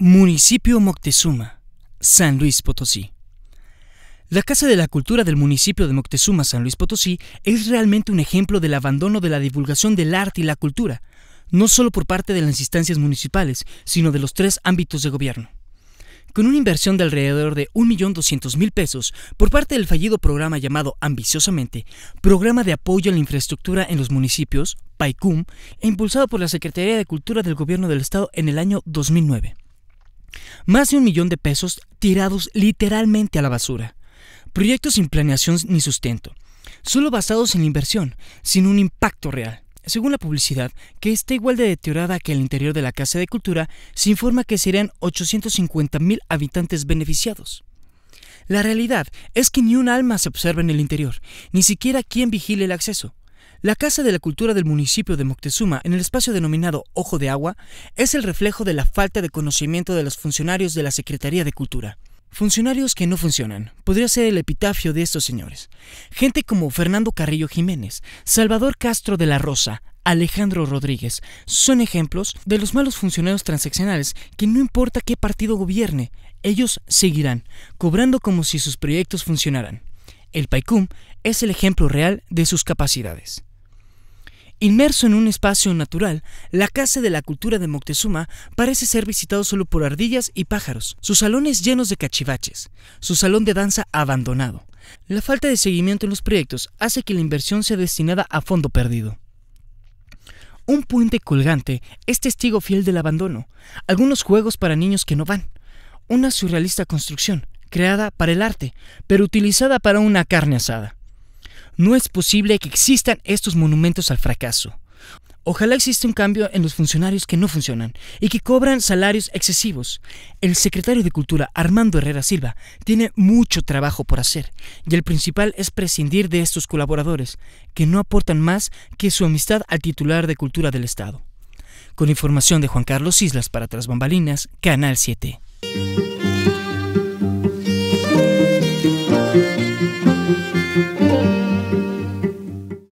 Municipio Moctezuma, San Luis Potosí. La Casa de la Cultura del municipio de Moctezuma, San Luis Potosí, es realmente un ejemplo del abandono de la divulgación del arte y la cultura, no solo por parte de las instancias municipales, sino de los tres ámbitos de gobierno. Con una inversión de alrededor de 1.200.000 pesos por parte del fallido programa llamado Ambiciosamente, Programa de Apoyo a la Infraestructura en los Municipios, PAICUM, e impulsado por la Secretaría de Cultura del Gobierno del Estado en el año 2009. Más de un millón de pesos tirados literalmente a la basura. Proyectos sin planeación ni sustento, solo basados en inversión, sin un impacto real. Según la publicidad, que está igual de deteriorada que el interior de la Casa de Cultura, se informa que serán mil habitantes beneficiados. La realidad es que ni un alma se observa en el interior, ni siquiera quien vigile el acceso. La Casa de la Cultura del municipio de Moctezuma, en el espacio denominado Ojo de Agua, es el reflejo de la falta de conocimiento de los funcionarios de la Secretaría de Cultura. Funcionarios que no funcionan, podría ser el epitafio de estos señores. Gente como Fernando Carrillo Jiménez, Salvador Castro de la Rosa, Alejandro Rodríguez, son ejemplos de los malos funcionarios transaccionales que no importa qué partido gobierne, ellos seguirán, cobrando como si sus proyectos funcionaran. El Paikum es el ejemplo real de sus capacidades. Inmerso en un espacio natural, la casa de la cultura de Moctezuma parece ser visitado solo por ardillas y pájaros, sus salones llenos de cachivaches, su salón de danza abandonado. La falta de seguimiento en los proyectos hace que la inversión sea destinada a fondo perdido. Un puente colgante es testigo fiel del abandono, algunos juegos para niños que no van, una surrealista construcción, creada para el arte, pero utilizada para una carne asada. No es posible que existan estos monumentos al fracaso. Ojalá exista un cambio en los funcionarios que no funcionan y que cobran salarios excesivos. El secretario de Cultura, Armando Herrera Silva, tiene mucho trabajo por hacer y el principal es prescindir de estos colaboradores, que no aportan más que su amistad al titular de Cultura del Estado. Con información de Juan Carlos Islas para Tras Bambalinas, Canal 7.